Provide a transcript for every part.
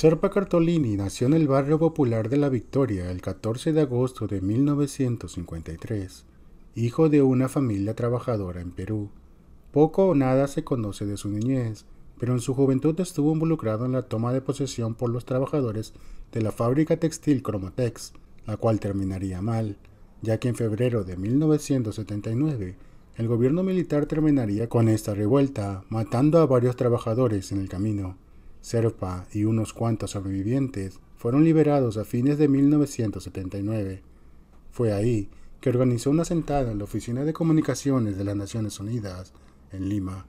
Serpa Cartolini nació en el barrio popular de La Victoria el 14 de agosto de 1953, hijo de una familia trabajadora en Perú. Poco o nada se conoce de su niñez, pero en su juventud estuvo involucrado en la toma de posesión por los trabajadores de la fábrica textil Cromotex, la cual terminaría mal, ya que en febrero de 1979 el gobierno militar terminaría con esta revuelta, matando a varios trabajadores en el camino. Serpa y unos cuantos sobrevivientes fueron liberados a fines de 1979. Fue ahí que organizó una sentada en la Oficina de Comunicaciones de las Naciones Unidas, en Lima,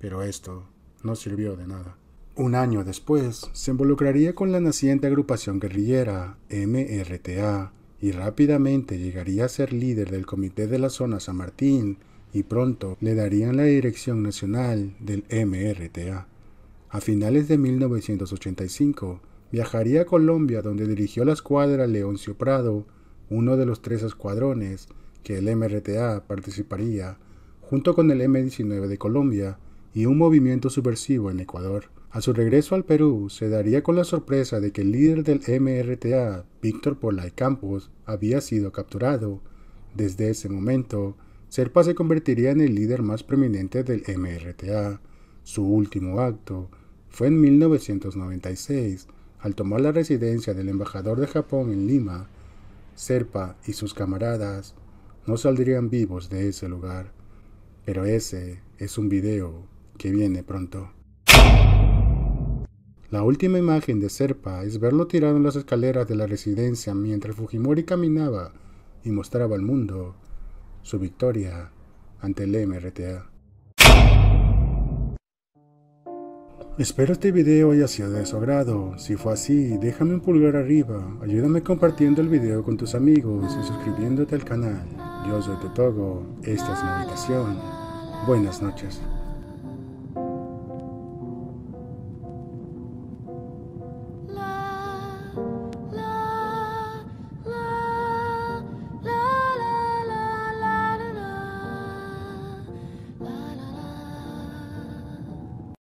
pero esto no sirvió de nada. Un año después, se involucraría con la naciente agrupación guerrillera MRTA y rápidamente llegaría a ser líder del Comité de la Zona San Martín y pronto le darían la dirección nacional del MRTA. A finales de 1985, viajaría a Colombia donde dirigió la escuadra Leoncio Prado, uno de los tres escuadrones que el MRTA participaría, junto con el M-19 de Colombia y un movimiento subversivo en Ecuador. A su regreso al Perú, se daría con la sorpresa de que el líder del MRTA, Víctor Polay Campos, había sido capturado. Desde ese momento, Serpa se convertiría en el líder más prominente del MRTA. Su último acto fue en 1996, al tomar la residencia del embajador de Japón en Lima, Serpa y sus camaradas no saldrían vivos de ese lugar, pero ese es un video que viene pronto. La última imagen de Serpa es verlo tirado en las escaleras de la residencia mientras Fujimori caminaba y mostraba al mundo su victoria ante el MRTA. Espero este video haya sido de su agrado, si fue así déjame un pulgar arriba, ayúdame compartiendo el video con tus amigos y suscribiéndote al canal. Yo soy togo esta es habitación, Buenas noches.